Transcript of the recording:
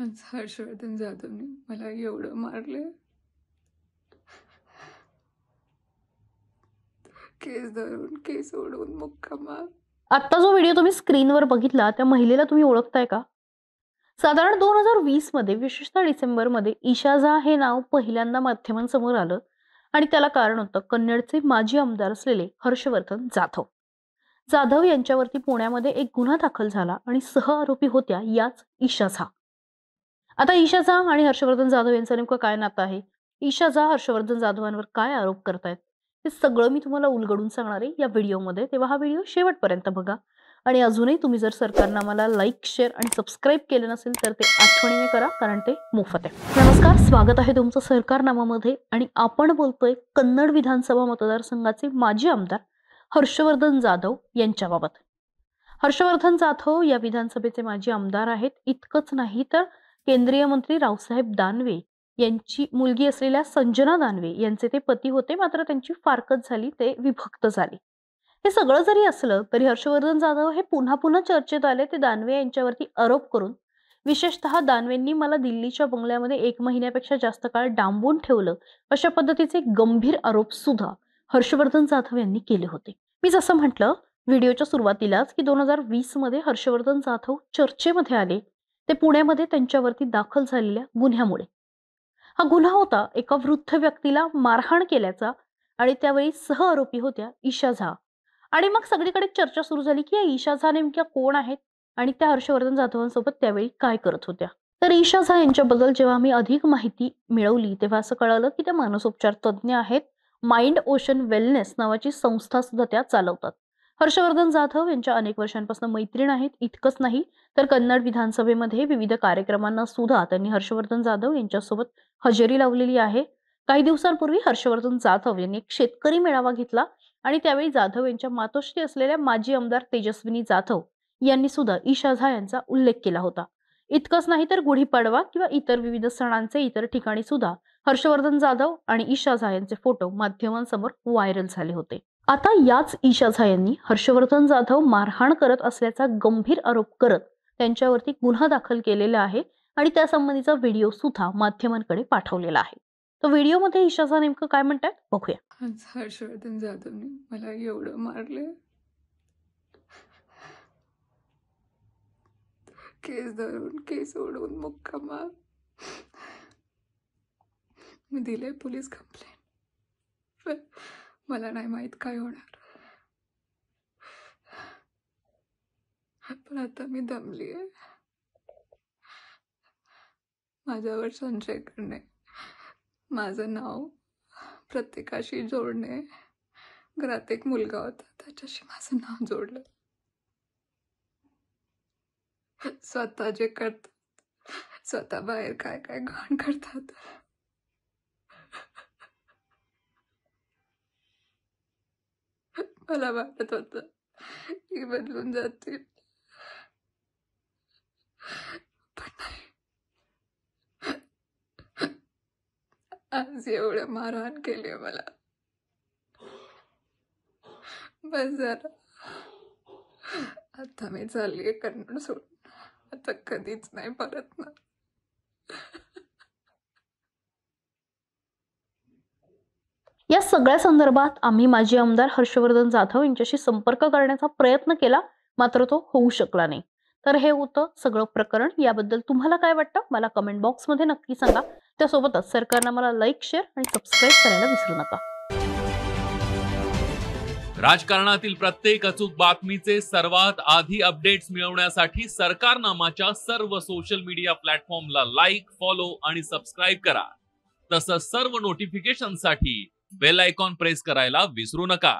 आज हर्षवर्धन जाधवने मला एवढं मारलं केस धरून केस ओढून मुक्कामा आता जो व्हिडिओ तुम्ही स्क्रीनवर बघितला त्या महिलेला तुम्ही ओळखताय का साधारण दोन हजार वीस मध्ये विशेषतः डिसेंबरमध्ये ईशा झा हे नाव पहिल्यांदा माध्यमांसमोर आलं आणि त्याला कारण होतं कन्नडचे माजी आमदार असलेले हर्षवर्धन जाधव जाधव यांच्यावरती पुण्यामध्ये एक गुन्हा दाखल झाला आणि सह आरोपी होत्या याच ईशा झा आता ईशा झा आणि हर्षवर्धन जाधव यांचं नेमकं काय नातं आहे ईशा झा हर्षवर्धन जाधवांवर काय आरोप करतायत हे सगळं मी तुम्हाला उलगडून सांगणार आहे या व्हिडिओमध्ये तेव्हा हा व्हिडिओ शेवटपर्यंत बघा आणि अजूनही तुम्ही जर सरकारनं मला लाईक शेअर आणि सबस्क्राईब केले नसेल तर ते आठवणीने करा कारण ते मोफत आहे नमस्कार स्वागत आहे तुमचं सरकारनामामध्ये आणि आपण बोलतोय कन्नड विधानसभा मतदारसंघाचे माजी आमदार हर्षवर्धन जाधव यांच्याबाबत हर्षवर्धन जाधव या विधानसभेचे माजी आमदार आहेत इतकंच नाही तर केंद्रीय मंत्री रावसाहेब दानवे यांची मुलगी असलेल्या संजना दानवे यांचे ते पती होते मात्र त्यांची फारकत झाली ते विभक्त झाले हे सगळं जरी असलं तरी हर्षवर्धन जाधव हे पुन्हा पुन्हा चर्चेत आले ते दानवे यांच्यावरती आरोप करून विशेषतः दानवेंनी मला दिल्लीच्या बंगल्यामध्ये एक महिन्यापेक्षा जास्त काळ डांबून ठेवलं अशा पद्धतीचे गंभीर आरोप सुद्धा हर्षवर्धन जाधव यांनी केले होते मी जसं म्हटलं व्हिडिओच्या सुरुवातीलाच की दोन हजार वीस मध्ये हर्षवर्धन जाधव चर्चेमध्ये आले ते पुण्यामध्ये त्यांच्यावरती दाखल झालेल्या गुन्ह्यामुळे हा गुन्हा होता एका वृद्ध व्यक्तीला मारहाण केल्याचा आणि त्यावेळी सह आरोपी होत्या ईशा झा आणि मग सगळीकडे चर्चा सुरू झाली की या ईशा झा नेमक्या कोण आहेत आणि त्या हर्षवर्धन जाधवांसोबत त्यावेळी काय करत होत्या तर ईशा झा यांच्याबद्दल जेव्हा आम्ही अधिक माहिती मिळवली तेव्हा असं कळालं की त्या मानसोपचार तज्ज्ञ आहेत माइंड ओशन वेलनेस नावाची संस्था सुद्धा त्या चालवतात हर्षवर्धन जाधव यांच्या अनेक वर्षांपासून मैत्रीण आहेत इतकंच नाही तर कन्नड विधानसभेमध्ये विविध कार्यक्रमांना सुद्धा त्यांनी हर्षवर्धन जाधव यांच्यासोबत हजेरी लावलेली आहे काही दिवसांपूर्वी हर्षवर्धन जाधव यांनी एक शेतकरी मेळावा घेतला आणि त्यावेळी जाधव यांच्या मातोश्री असलेल्या माजी आमदार तेजस्विनी जाधव यांनी सुद्धा ईशा झा यांचा उल्लेख केला होता इतकंच नाही तर गुढीपाडवा किंवा इतर विविध सणांचे इतर ठिकाणी सुद्धा हर्षवर्धन जाधव आणि ईशा झा यांचे फोटो माध्यमांसमोर व्हायरल झाले होते आता याच ईशा यांनी हर्षवर्धन जाधव मारहाण करत असल्याचा गंभीर आरोप करत त्यांच्यावरती गुन्हा दाखल केलेला आहे आणि त्यासंबंधीचा व्हिडिओ सुद्धा माध्यमांकडे पाठवलेला आहे तर व्हिडिओमध्ये ईशा नेमकं काय म्हणतात बघूया हर्षवर्धन जाधवने मला एवढं मारले केस धरून केस ओढून मुक्कामा मी दिले पोलीस कंप्लेंट मला नाही माहीत काय होणार पण आता मी दमली आहे माझ्यावर संशय करणे माझं नाव प्रत्येकाशी जोडणे घरात एक मुलगा होता त्याच्याशी माझं नाव जोडलं स्वतः जे करतात स्वतः बाहेर काय काय घाण करतात मला वाटत होत मी बदलून जातील आज एवढं मारहाण केली आहे मला बस जरा आता मी चालली कन्नड सोडून आता कधीच नाही परत ना या सगळ्या संदर्भात आम्ही माजी आमदार हर्षवर्धन जाधव यांच्याशी संपर्क करण्याचा प्रयत्न केला मात्र तो होऊ शकला नाही तर हे होतं सगळं प्रकरण याबद्दल तुम्हाला काय वाटतं मला कमेंट बॉक्समध्ये नक्की सांगा त्यासोबतच सरकारनं मला लाईक शेअर आणि सबस्क्राईब करायला विसरू नका राजकारणातील प्रत्येक अचूक बातमीचे सर्वात आधी अपडेट्स मिळवण्यासाठी सरकारनामाच्या सर्व सोशल मीडिया प्लॅटफॉर्मला लाईक फॉलो आणि सबस्क्राईब करा तसंच सर्व नोटिफिकेशनसाठी बेल आयकॉन प्रेस करायला विसरू नका